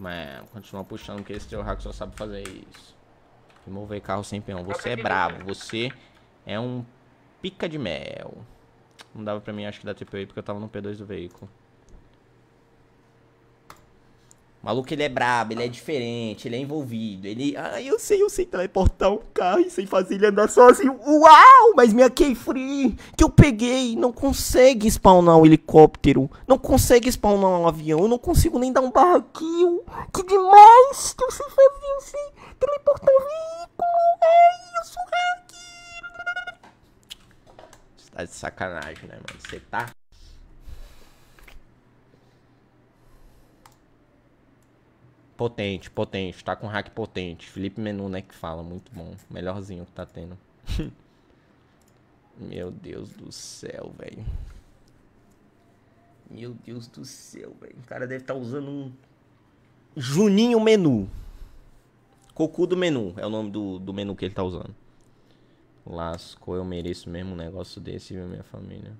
Né? continuar continua puxando, porque esse teu hack só sabe fazer isso. Remover carro sem peão. Você é brabo, você é um pica de mel. Não dava pra mim, acho que, dar TP aí, porque eu tava no P2 do veículo. O maluco ele é brabo, ele é diferente, ele é envolvido. Ele. Ah, eu sei, eu sei teleportar um carro e sei fazer ele andar sozinho. Uau! Mas minha Keyfree que eu peguei não consegue spawnar um helicóptero. Não consegue spawnar um avião. Eu não consigo nem dar um barraquinho. Que demais que eu sei fazer, eu assim, sei teleportar um veículo. Ai, eu sou hack. Você tá de sacanagem, né, mano? Você tá. Potente, potente, tá com hack potente. Felipe Menu, né, que fala, muito bom. Melhorzinho que tá tendo. Meu Deus do céu, velho. Meu Deus do céu, velho. O cara deve estar tá usando um. Juninho Menu. Cocu do Menu é o nome do, do menu que ele tá usando. Lascou, eu mereço mesmo um negócio desse, viu, minha família?